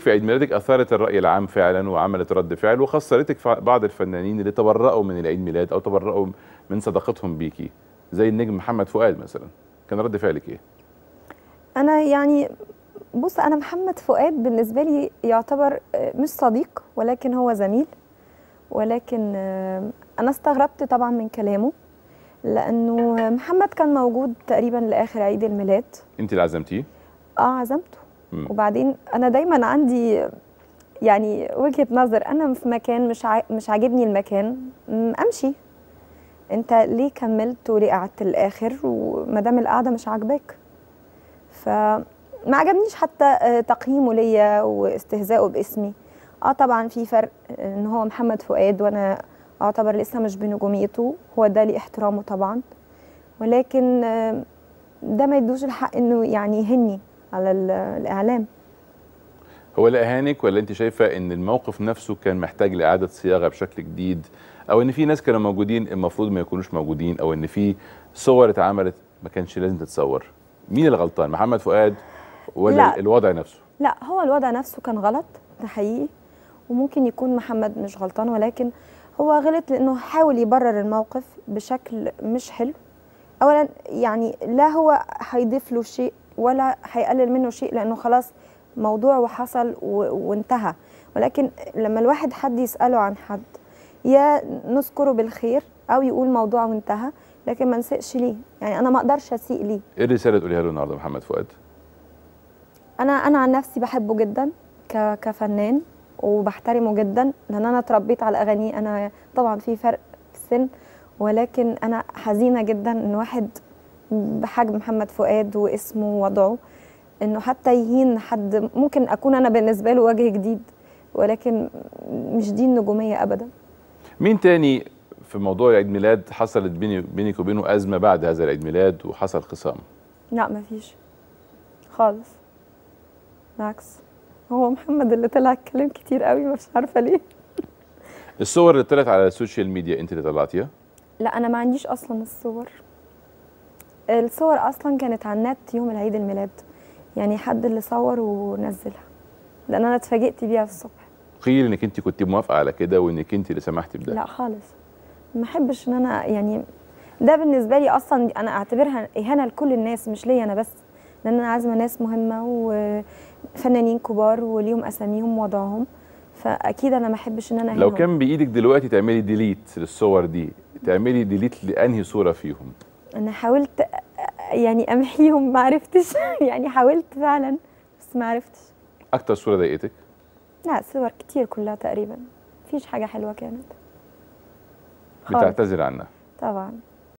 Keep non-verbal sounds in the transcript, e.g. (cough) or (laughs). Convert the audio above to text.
في عيد ميلادك اثارت الراي العام فعلا وعملت رد فعل وخسرتك بعض الفنانين اللي تبرأوا من العيد ميلاد او تبرأوا من صداقتهم بيكي زي النجم محمد فؤاد مثلا كان رد فعلك ايه؟ انا يعني بص انا محمد فؤاد بالنسبه لي يعتبر آه، مش صديق ولكن هو زميل ولكن آه، انا استغربت طبعا من كلامه لانه محمد كان موجود تقريبا لاخر عيد الميلاد انت اللي عزمتيه؟ اه عزمته وبعدين انا دايما عندي يعني وجهه نظر انا في مكان مش ع... مش عاجبني المكان امشي انت ليه كملت وليه قعدت للاخر وما دام القعده مش عاجباك فما عجبنيش حتى آه، تقييمه ليا واستهزائه باسمي اه طبعا في فرق آه، ان هو محمد فؤاد وانا اعتبر لسه مش بنجوميته هو ده لي احترامه طبعا ولكن آه، ده ما يدوش الحق انه يعني يهني على الاعلام هو لا اهانك ولا انت شايفه ان الموقف نفسه كان محتاج لاعاده صياغه بشكل جديد او ان في ناس كانوا موجودين المفروض ما يكونوش موجودين او ان في صور اتعملت ما كانش لازم تتصور مين اللي غلطان محمد فؤاد ولا لا. الوضع نفسه لا هو الوضع نفسه كان غلط ده حقيقي وممكن يكون محمد مش غلطان ولكن هو غلط لانه حاول يبرر الموقف بشكل مش حلو اولا يعني لا هو هيضيف له شيء ولا هيقلل منه شيء لانه خلاص موضوع وحصل وانتهى ولكن لما الواحد حد يساله عن حد يا نذكره بالخير او يقول موضوع وانتهى لكن ما نسقش ليه يعني انا ما اقدرش اسيء ليه ايه الرساله تقوليها له النهارده محمد فؤاد انا انا عن نفسي بحبه جدا كفنان وبحترمه جدا لان انا اتربيت على اغانيه انا طبعا في فرق في السن ولكن انا حزينه جدا ان واحد بحجم محمد فؤاد واسمه ووضعه انه حتى يهين حد ممكن اكون انا بالنسبه له وجه جديد ولكن مش دي النجوميه ابدا مين تاني في موضوع عيد ميلاد حصلت بيني بينك وبينه ازمه بعد هذا العيد ميلاد وحصل خصام لا مفيش خالص بالعكس هو محمد اللي طلع اتكلم كتير قوي مش عارفه ليه الصور اللي طلعت على السوشيال ميديا انت اللي طلعتيها لا انا ما عنديش اصلا الصور الصور اصلا كانت على النت يوم العيد الميلاد يعني حد اللي صور ونزلها لان انا اتفاجئت بيها الصبح قيل انك انت كنت موافقه على كده وانك انت اللي سمحتي بده لا خالص ما احبش ان انا يعني ده بالنسبه لي اصلا انا اعتبرها اهانه لكل الناس مش ليا انا بس لان انا عازمه ناس مهمه وفنانين كبار وليهم اساميهم ووضعهم فاكيد انا ما احبش ان انا لو كان بايدك دلوقتي تعملي ديليت للصور دي تعملي ديليت لانهي صوره فيهم انا حاولت يعني امحيهم ما عرفتش (laughs) يعني حاولت فعلا بس ما عرفتش اكتر صوره ضايقتك لا صور كتير كلها تقريبا مفيش حاجه حلوه كانت بتعتذر عنها طبعا